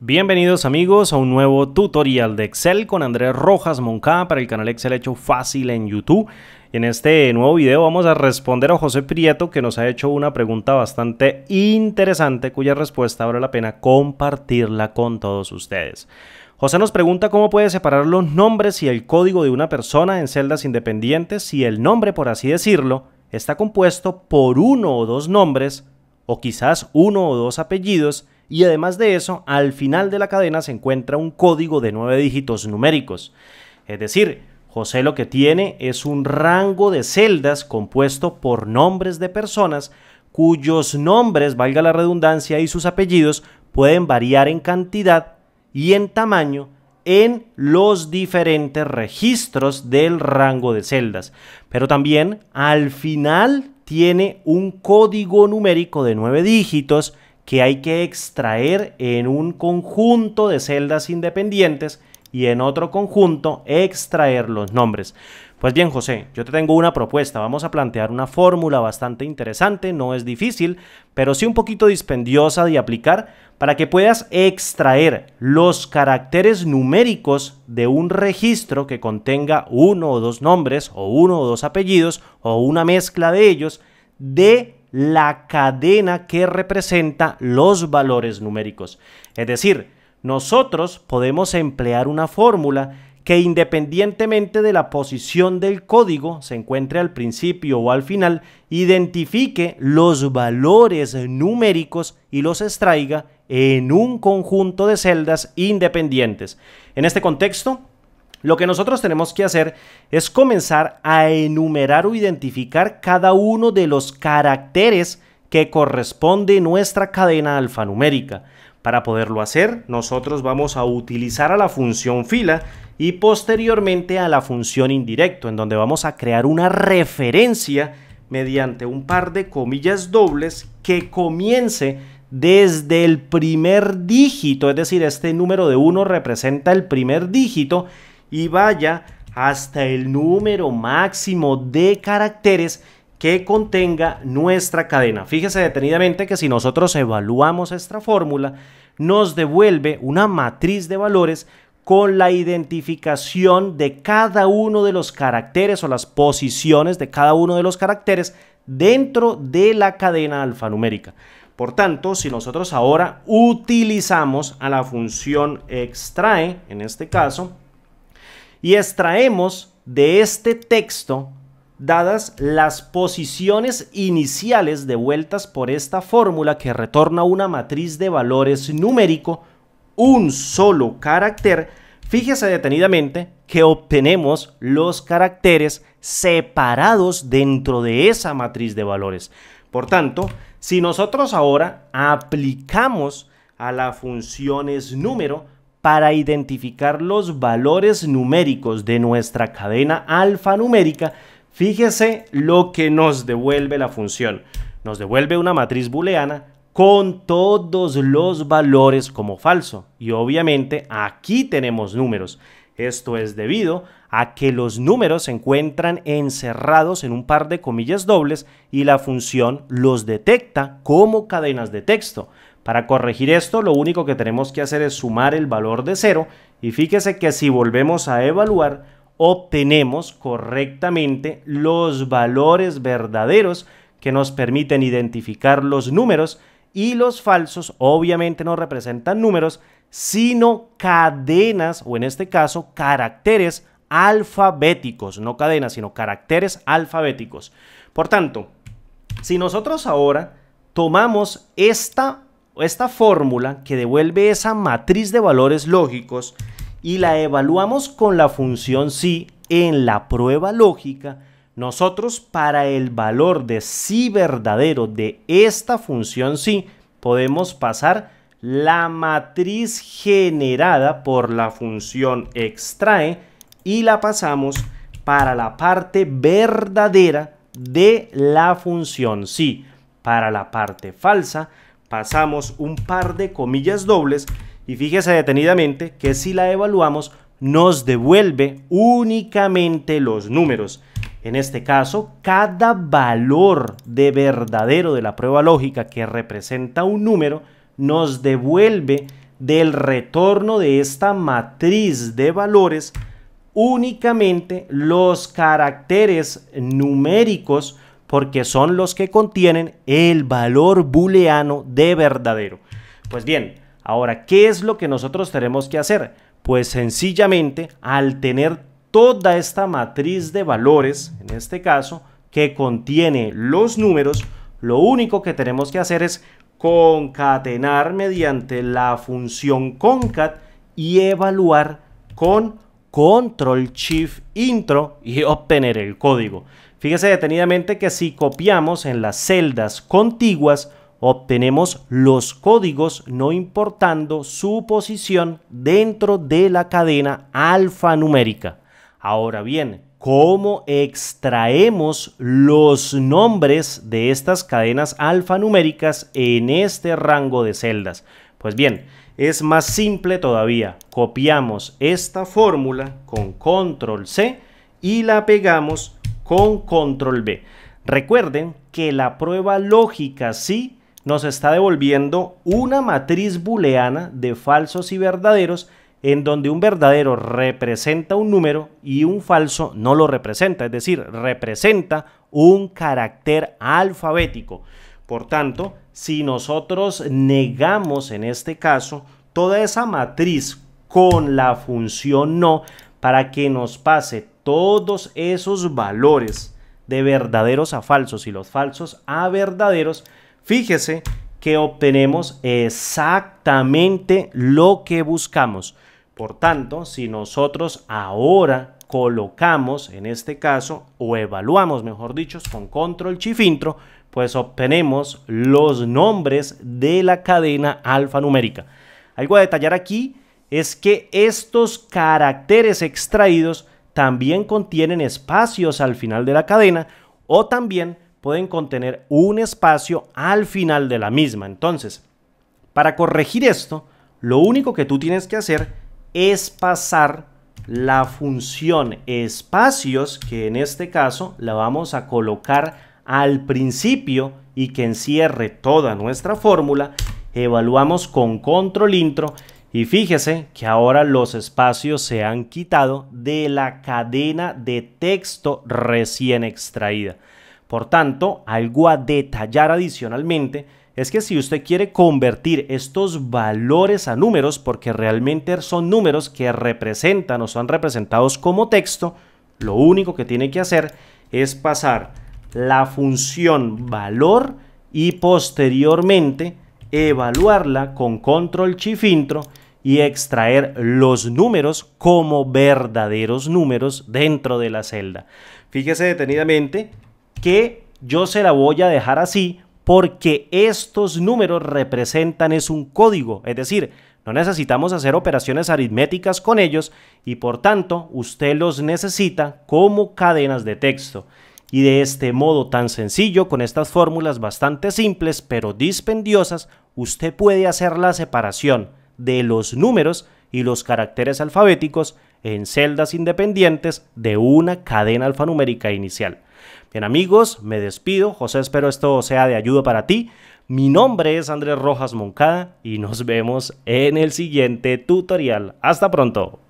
Bienvenidos amigos a un nuevo tutorial de Excel con Andrés Rojas Moncada para el canal Excel Hecho Fácil en YouTube. En este nuevo video vamos a responder a José Prieto que nos ha hecho una pregunta bastante interesante cuya respuesta vale la pena compartirla con todos ustedes. José nos pregunta cómo puede separar los nombres y el código de una persona en celdas independientes si el nombre, por así decirlo, está compuesto por uno o dos nombres o quizás uno o dos apellidos y además de eso, al final de la cadena se encuentra un código de nueve dígitos numéricos. Es decir, José lo que tiene es un rango de celdas compuesto por nombres de personas cuyos nombres, valga la redundancia, y sus apellidos pueden variar en cantidad y en tamaño en los diferentes registros del rango de celdas. Pero también al final tiene un código numérico de nueve dígitos que hay que extraer en un conjunto de celdas independientes y en otro conjunto extraer los nombres. Pues bien, José, yo te tengo una propuesta. Vamos a plantear una fórmula bastante interesante, no es difícil, pero sí un poquito dispendiosa de aplicar para que puedas extraer los caracteres numéricos de un registro que contenga uno o dos nombres o uno o dos apellidos o una mezcla de ellos de la cadena que representa los valores numéricos. Es decir, nosotros podemos emplear una fórmula que independientemente de la posición del código se encuentre al principio o al final, identifique los valores numéricos y los extraiga en un conjunto de celdas independientes. En este contexto, lo que nosotros tenemos que hacer es comenzar a enumerar o identificar cada uno de los caracteres que corresponde nuestra cadena alfanumérica. Para poderlo hacer, nosotros vamos a utilizar a la función fila y posteriormente a la función indirecto, en donde vamos a crear una referencia mediante un par de comillas dobles que comience desde el primer dígito, es decir, este número de 1 representa el primer dígito y vaya hasta el número máximo de caracteres que contenga nuestra cadena. Fíjese detenidamente que si nosotros evaluamos esta fórmula, nos devuelve una matriz de valores con la identificación de cada uno de los caracteres o las posiciones de cada uno de los caracteres dentro de la cadena alfanumérica. Por tanto, si nosotros ahora utilizamos a la función extrae, en este caso, y extraemos de este texto, dadas las posiciones iniciales devueltas por esta fórmula que retorna una matriz de valores numérico, un solo carácter, fíjese detenidamente que obtenemos los caracteres separados dentro de esa matriz de valores. Por tanto, si nosotros ahora aplicamos a las funciones número, para identificar los valores numéricos de nuestra cadena alfanumérica, fíjese lo que nos devuelve la función. Nos devuelve una matriz booleana con todos los valores como falso. Y obviamente aquí tenemos números. Esto es debido a que los números se encuentran encerrados en un par de comillas dobles y la función los detecta como cadenas de texto. Para corregir esto, lo único que tenemos que hacer es sumar el valor de 0 y fíjese que si volvemos a evaluar, obtenemos correctamente los valores verdaderos que nos permiten identificar los números y los falsos obviamente no representan números, sino cadenas o en este caso caracteres alfabéticos, no cadenas, sino caracteres alfabéticos. Por tanto, si nosotros ahora tomamos esta esta fórmula que devuelve esa matriz de valores lógicos y la evaluamos con la función si en la prueba lógica, nosotros para el valor de si verdadero de esta función si podemos pasar la matriz generada por la función extrae y la pasamos para la parte verdadera de la función si. Para la parte falsa pasamos un par de comillas dobles y fíjese detenidamente que si la evaluamos nos devuelve únicamente los números. En este caso, cada valor de verdadero de la prueba lógica que representa un número nos devuelve del retorno de esta matriz de valores únicamente los caracteres numéricos porque son los que contienen el valor booleano de verdadero. Pues bien, ahora, ¿qué es lo que nosotros tenemos que hacer? Pues sencillamente, al tener toda esta matriz de valores, en este caso, que contiene los números, lo único que tenemos que hacer es concatenar mediante la función concat y evaluar con control shift intro y obtener el código. Fíjese detenidamente que si copiamos en las celdas contiguas, obtenemos los códigos no importando su posición dentro de la cadena alfanumérica. Ahora bien, ¿cómo extraemos los nombres de estas cadenas alfanuméricas en este rango de celdas? Pues bien, es más simple todavía. Copiamos esta fórmula con control C y la pegamos con control B. Recuerden que la prueba lógica sí nos está devolviendo una matriz booleana de falsos y verdaderos en donde un verdadero representa un número y un falso no lo representa, es decir, representa un carácter alfabético. Por tanto, si nosotros negamos en este caso toda esa matriz con la función no para que nos pase todos esos valores de verdaderos a falsos y los falsos a verdaderos, fíjese que obtenemos exactamente lo que buscamos. Por tanto, si nosotros ahora colocamos, en este caso, o evaluamos, mejor dicho, con control Intro, pues obtenemos los nombres de la cadena alfanumérica. Algo a detallar aquí es que estos caracteres extraídos también contienen espacios al final de la cadena o también pueden contener un espacio al final de la misma. Entonces, para corregir esto, lo único que tú tienes que hacer es pasar la función espacios, que en este caso la vamos a colocar al principio y que encierre toda nuestra fórmula, evaluamos con control intro y fíjese que ahora los espacios se han quitado de la cadena de texto recién extraída. Por tanto, algo a detallar adicionalmente es que si usted quiere convertir estos valores a números, porque realmente son números que representan o son representados como texto, lo único que tiene que hacer es pasar la función valor y posteriormente evaluarla con control intro y extraer los números como verdaderos números dentro de la celda. Fíjese detenidamente que yo se la voy a dejar así porque estos números representan es un código, es decir, no necesitamos hacer operaciones aritméticas con ellos y por tanto usted los necesita como cadenas de texto. Y de este modo tan sencillo, con estas fórmulas bastante simples pero dispendiosas, usted puede hacer la separación de los números y los caracteres alfabéticos en celdas independientes de una cadena alfanumérica inicial. Bien amigos, me despido. José, espero esto sea de ayuda para ti. Mi nombre es Andrés Rojas Moncada y nos vemos en el siguiente tutorial. Hasta pronto.